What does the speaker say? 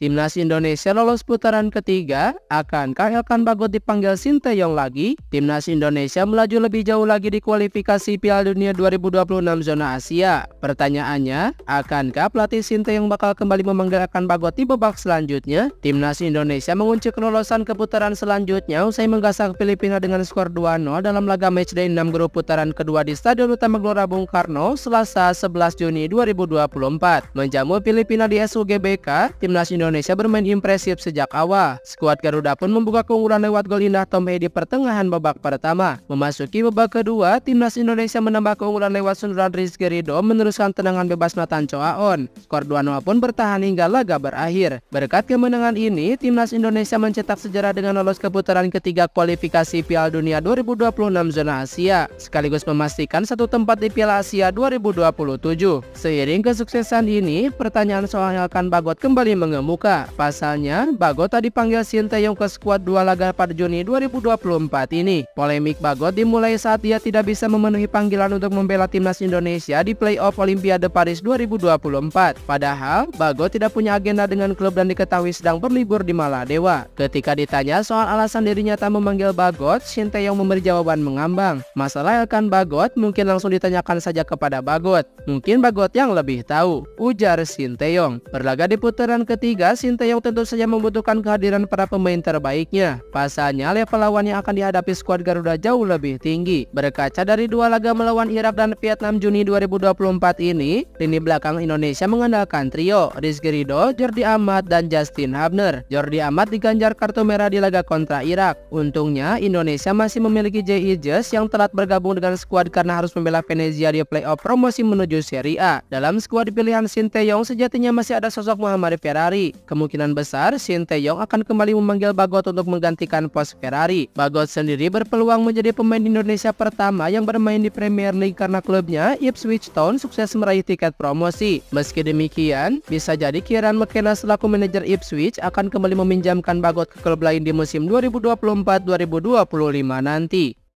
Timnas Indonesia lolos putaran ketiga, akankah Elkan Bagot dipanggil Sinteyong lagi? Timnas Indonesia melaju lebih jauh lagi di kualifikasi Piala Dunia 2026 zona Asia. Pertanyaannya, akankah pelatih Sinteyong bakal kembali memanggil Elkan Bagot di babak selanjutnya? Timnas Indonesia mengunci kelolosan ke putaran selanjutnya usai menggasak Filipina dengan skor 2-0 dalam laga matchday 6 grup putaran kedua di Stadion Utama Gelora Bung Karno, Selasa 11 Juni 2024. Menjamu Filipina di SUGBK, Timnas Indonesia Indonesia bermain impresif sejak awal. Skuad Garuda pun membuka keunggulan lewat gol indah Tom Hedi pertengahan babak pertama. Memasuki babak kedua, timnas Indonesia menambah keunggulan lewat sundulan Rizky Ridho meneruskan tendangan bebas Nathan Coaon. Skor 2-0 pun bertahan hingga laga berakhir. Berkat kemenangan ini, timnas Indonesia mencetak sejarah dengan lolos ke putaran ketiga kualifikasi Piala Dunia 2026 zona Asia, sekaligus memastikan satu tempat di Piala Asia 2027. Seiring kesuksesan ini, pertanyaan soal akan Bagot kembali mengemuka terbuka. Pasalnya, Bagota dipanggil Sinteyong ke skuad dua laga pada Juni 2024 ini. Polemik Bagot dimulai saat ia tidak bisa memenuhi panggilan untuk membela timnas Indonesia di playoff Olimpiade Paris 2024. Padahal, Bagot tidak punya agenda dengan klub dan diketahui sedang berlibur di Maladewa. Ketika ditanya soal alasan dirinya tak memanggil Bagot, Sinteyong memberi jawaban mengambang. Masalah Elkan Bagot mungkin langsung ditanyakan saja kepada Bagot. Mungkin Bagot yang lebih tahu, ujar Sinteyong. Berlaga di putaran ketiga, Sinteyong tentu saja membutuhkan kehadiran para pemain terbaiknya. Pasalnya level lawan yang akan dihadapi skuad Garuda jauh lebih tinggi. Berkaca dari dua laga melawan Irak dan Vietnam Juni 2024 ini, lini belakang Indonesia mengandalkan trio Rizky Ridho, Jordi Amat, dan Justin Habner. Jordi Amat diganjar kartu merah di laga kontra Irak. Untungnya Indonesia masih memiliki J.I. Jess yang telat bergabung dengan skuad karena harus membela Venezia di playoff promosi menuju Serie A. Dalam skuad pilihan Sinteyong sejatinya masih ada sosok Muhammad Ferrari. Kemungkinan besar Shin Taeyong akan kembali memanggil Bagot untuk menggantikan pos Ferrari. Bagot sendiri berpeluang menjadi pemain Indonesia pertama yang bermain di Premier League karena klubnya Ipswich Town sukses meraih tiket promosi. Meski demikian, bisa jadi Kieran McKenna selaku manajer Ipswich akan kembali meminjamkan Bagot ke klub lain di musim 2024-2025 nanti.